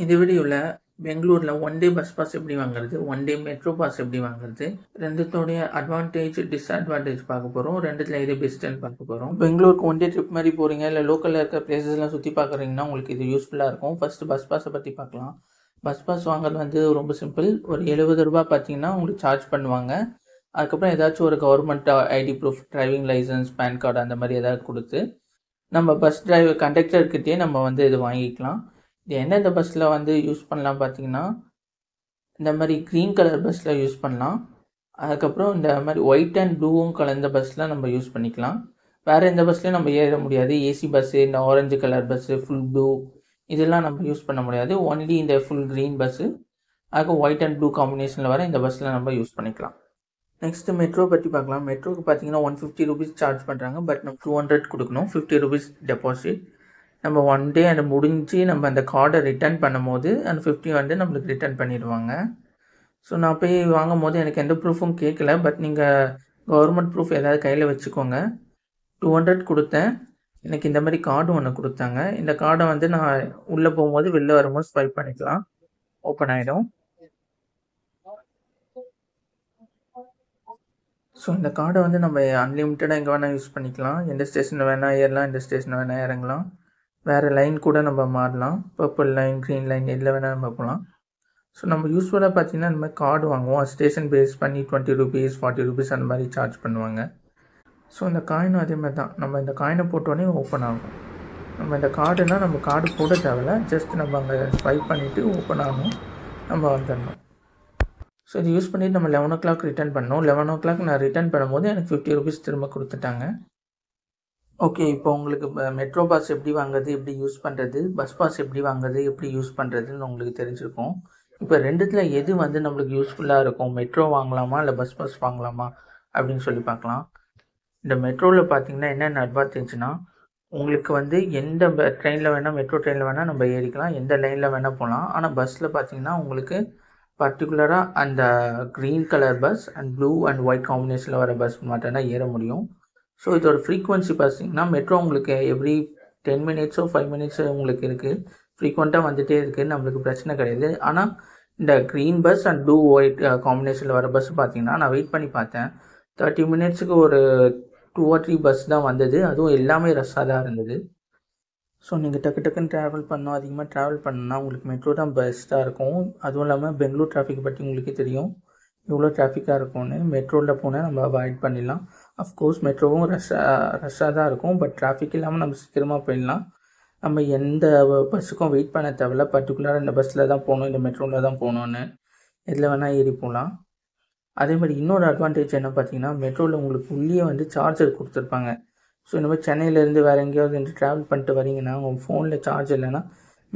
இந்த வீடியோவில் பெங்களூரில் ஒன் டே பஸ் பாஸ் எப்படி வாங்குறது ஒன் டே மெட்ரோ பாஸ் எப்படி வாங்குறது ரெண்டுத்தோடைய அட்வான்டேஜ் டிஸ்அட்வான்டேஜ் பார்க்க போகிறோம் ரெண்டுத்தில் எது பெஸ்ட்டுன்னு பார்க்க போகிறோம் பெங்களூருக்கு ஒன் டே ட்ரிப் மாதிரி போகிறீங்க இல்லை லோக்கலில் இருக்கிற பிளேசஸ்லாம் சுற்றி பார்க்குறீங்கன்னா உங்களுக்கு இது யூஸ்ஃபுல்லாக இருக்கும் ஃபஸ்ட்டு பஸ் பாஸை பற்றி பார்க்கலாம் பஸ் பாஸ் வாங்குறது வந்து ரொம்ப சிம்பிள் ஒரு எழுபது ரூபா பார்த்தீங்கன்னா உங்களுக்கு சார்ஜ் பண்ணுவாங்க அதுக்கப்புறம் ஏதாச்சும் ஒரு government ID proof driving licence PAN card அந்த மாதிரி ஏதாவது கொடுத்து நம்ம பஸ் டிரைவர் கண்டக்டர்கிட்டே நம்ம வந்து இது வாங்கிக்கலாம் இது எந்தெந்த பஸ்ஸில் வந்து யூஸ் பண்ணலாம் பார்த்தீங்கன்னா இந்த மாதிரி க்ரீன் கலர் பஸ்ஸில் யூஸ் பண்ணலாம் அதுக்கப்புறம் இந்த மாதிரி ஒயிட் அண்ட் ப்ளூவும் கலந்த பஸ்ஸில் நம்ம யூஸ் பண்ணிக்கலாம் வேறு எந்த பஸ்லேயும் நம்ம ஏற முடியாது ஏசி பஸ்ஸு இந்த orange colour bus full blue இதெல்லாம் நம்ம யூஸ் பண்ண முடியாது ஒன்லி இந்த ஃபுல் க்ரீன் பஸ்ஸு அதுக்கு ஒயிட் அண்ட் ப்ளூ காம்பினேஷனில் வர இந்த பஸ்ஸில் நம்ம யூஸ் பண்ணிக்கலாம் நெக்ஸ்ட்டு மெட்ரோ பற்றி பார்க்கலாம் மெட்ரோக்கு பார்த்தீங்கன்னா ஒன் ஃபிஃப்டி ருபீஸ் சார்ஜ் பண்ணுறாங்க பட் நம்ம டூ ஹண்ட்ரட் கொடுக்கணும் ஃபிஃப்டி ருபீஸ் டெபாசிட் நம்ம ஒன் டே அதை முடிஞ்சு நம்ம அந்த கார்டை ரிட்டர்ன் பண்ணும்போது அந்த ஃபிஃப்டி வந்து நம்மளுக்கு ரிட்டர்ன் பண்ணிடுவாங்க ஸோ நான் போய் வாங்கும் போது எனக்கு எந்த ப்ரூஃபும் கேட்கல பட் நீங்கள் கவர்மெண்ட் ப்ரூஃப் ஏதாவது கையில் வச்சுக்கோங்க டூ ஹண்ட்ரட் கொடுத்தேன் எனக்கு இந்த மாதிரி கார்டு ஒன்று கொடுத்தாங்க இந்த கார்டை வந்து நான் உள்ளே போகும்போது வெளில வரும்போது ஸ்வைப் பண்ணிக்கலாம் ஓப்பன் ஆகிடும் ஸோ இந்த கார்டை வந்து நம்ம அன்லிமிட்டடாக எங்கே வேணால் யூஸ் பண்ணிக்கலாம் எந்த ஸ்டேஷனில் வேணால் ஏறலாம் எந்த ஸ்டேஷனில் வேணால் இறங்கலாம் வேறு லைன் கூட நம்ம மாறலாம் பர்பிள் லைன் க்ரீன் லைன் எதில் வேணால் நம்ம போகலாம் ஸோ நம்ம யூஸ்ஃபுல்லாக பார்த்தீங்கன்னா இந்த மாதிரி கார்டு வாங்குவோம் ஸ்டேஷன் பேஸ் பண்ணி டுவெண்ட்டி ருபீஸ் ஃபார்ட்டி ருபீஸ் அந்த மாதிரி சார்ஜ் பண்ணுவாங்க ஸோ இந்த காயினும் அதே மாதிரி தான் நம்ம இந்த காயினை போட்டோடனே ஓப்பன் ஆகும் நம்ம இந்த கார்டுனால் நம்ம கார்டு போட தேவையில்ல ஜஸ்ட் நம்ம அங்கே ஸ்வைப் பண்ணிவிட்டு ஓப்பன் ஆகும் நம்ம வந்துடணும் ஸோ இது யூஸ் பண்ணிவிட்டு நம்ம லெவன் ஓ கிளாக் ரிட்டர்ன் பண்ணோம் லெவன் ஓ கிளாக் நான் ரிட்டர்ன் பண்ணும்போது எனக்கு ஃபிஃப்டி ருபீஸ் திரும்ப கொடுத்துட்டாங்க ஓகே இப்போ உங்களுக்கு மெட்ரோ பாஸ் எப்படி வாங்குறது எப்படி யூஸ் பண்ணுறது பஸ் பாஸ் எப்படி வாங்குறது எப்படி யூஸ் பண்ணுறதுன்னு உங்களுக்கு தெரிஞ்சிருக்கும் இப்போ ரெண்டுத்தில் எது வந்து நம்மளுக்கு யூஸ்ஃபுல்லாக இருக்கும் மெட்ரோ வாங்கலாமா இல்லை பஸ் பாஸ் வாங்கலாமா அப்படின்னு சொல்லி பார்க்கலாம் இந்த மெட்ரோவில் பார்த்தீங்கன்னா என்னென்ன அட்வான்டேஜ்னா உங்களுக்கு வந்து எந்த ட்ரெயினில் வேணால் மெட்ரோ ட்ரெயினில் வேணால் நம்ம ஏறிக்கலாம் எந்த லைனில் வேணால் போகலாம் ஆனால் பஸ்ஸில் பார்த்தீங்கன்னா உங்களுக்கு பர்டிகுலராக அந்த green colour bus and blue and white காம்பினேஷனில் வர பஸ் மட்டும்தான் தான் ஏற முடியும் ஸோ இதோட ஃப்ரீக்குவன்சி பார்த்தீங்கன்னா மெட்ரோ உங்களுக்கு எவ்ரி டென் மினிட்ஸோ ஃபைவ் மினிட்ஸோ உங்களுக்கு இருக்குது ஃப்ரீக்வெண்ட்டாக வந்துகிட்டே இருக்குது நம்மளுக்கு பிரச்சனை கிடையாது ஆனால் இந்த green bus and blue white காம்பினேஷனில் வர பஸ் பார்த்தீங்கன்னா நான் வெயிட் பண்ணி பார்த்தேன் தேர்ட்டி மினிட்ஸுக்கு ஒரு டூ ஆர் த்ரீ பஸ் தான் வந்தது அதுவும் எல்லாமே ரஷ்ஷாக தான் இருந்தது ஸோ நீங்கள் டக்கு டக்குன்னு ட்ராவல் பண்ணோம் அதிகமாக ட்ராவல் பண்ணோன்னா உங்களுக்கு மெட்ரோ தான் பெஸ்ட்டாக இருக்கும் அதுவும் இல்லாமல் பெங்களூர் டிராஃபிக் பற்றி உங்களுக்கே தெரியும் எவ்வளோ டிராஃபிக்காக இருக்கும்னு மெட்ரோவில் போனால் நம்ம அவாய்ட் பண்ணிடலாம் அஃப்கோர்ஸ் மெட்ரோவும் ரஷ்ஷாக ரஷ்ஷாக தான் இருக்கும் பட் டிராஃபிக் இல்லாமல் நம்ம சீக்கிரமாக போயிடலாம் நம்ம எந்த பஸ்ஸுக்கும் வெயிட் பண்ண தேவையில்ல பர்டிகுலராக இந்த பஸ்ஸில் தான் போகணும் இந்த மெட்ரோவில் தான் போகணுன்னு எதில் வேணால் ஏறி போகலாம் அதே மாதிரி இன்னொரு அட்வான்டேஜ் என்ன பார்த்தீங்கன்னா மெட்ரோவில் உங்களுக்கு உள்ளே வந்து சார்ஜர் கொடுத்துருப்பாங்க ஸோ இந்த மாதிரி சென்னையிலேருந்து வேறு எங்கேயாவது வந்து ட்ராவல் பண்ணிட்டு வரீங்கன்னா உங்கள் ஃபோனில் சார்ஜ் இல்லைன்னா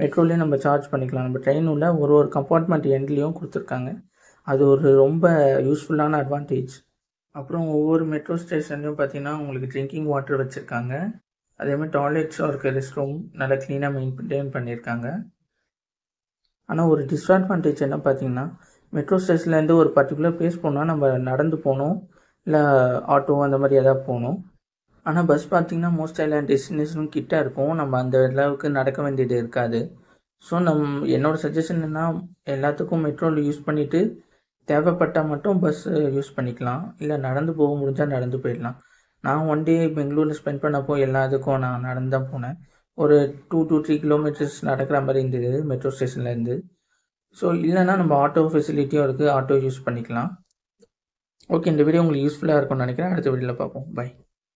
மெட்ரோலேயே நம்ம சார்ஜ் பண்ணிக்கலாம் நம்ம ட்ரெயின் உள்ள ஒரு ஒரு கம்பார்ட்மெண்ட் எண்ட்லேயும் கொடுத்துருக்காங்க அது ஒரு ரொம்ப யூஸ்ஃபுல்லான அட்வான்டேஜ் அப்புறம் ஒவ்வொரு மெட்ரோ ஸ்டேஷன்லையும் பார்த்தீங்கன்னா உங்களுக்கு ட்ரிங்கிங் வாட்டர் வச்சுருக்காங்க அதேமாதிரி டாய்லெட்ஸும் இருக்க ரெஸ்ட் ரூம் நல்லா க்ளீனாக மெயின்டைன் பண்ணியிருக்காங்க ஆனால் ஒரு டிஸ்அட்வான்டேஜ் என்ன பார்த்தீங்கன்னா மெட்ரோ ஸ்டேஷன்லேருந்து ஒரு பர்டிகுலர் பிளேஸ் போனால் நம்ம நடந்து போகணும் இல்லை ஆட்டோ அந்த மாதிரி எதாவது போகணும் ஆனால் பஸ் பார்த்திங்கன்னா மோஸ்ட் எல்லா டெஸ்டினேஷனும் கிட்டே இருக்கும் நம்ம அந்த அளவுக்கு நடக்க வேண்டியது இருக்காது ஸோ நம் என்னோடய சஜஷன் என்ன எல்லாத்துக்கும் மெட்ரோவில் யூஸ் பண்ணிவிட்டு தேவைப்பட்டால் மட்டும் பஸ்ஸு யூஸ் பண்ணிக்கலாம் இல்லை நடந்து போக முடிஞ்சால் நடந்து போயிடலாம் நான் ஒன் டே பெங்களூரில் ஸ்பெண்ட் பண்ணப்போ எல்லா இதுக்கும் நான் நடந்து தான் போனேன் ஒரு டூ டூ த்ரீ கிலோமீட்டர்ஸ் நடக்கிற மாதிரி இருந்தது மெட்ரோ ஸ்டேஷன்லேருந்து ஸோ இல்லைனா நம்ம ஆட்டோ ஃபெசிலிட்டியும் இருக்குது ஆட்டோ யூஸ் பண்ணிக்கலாம் ஓகே இந்த வீடியோ உங்களுக்கு யூஸ்ஃபுல்லாக இருக்கும்னு நினைக்கிறேன் அடுத்த வீடியோவில் பார்ப்போம் பை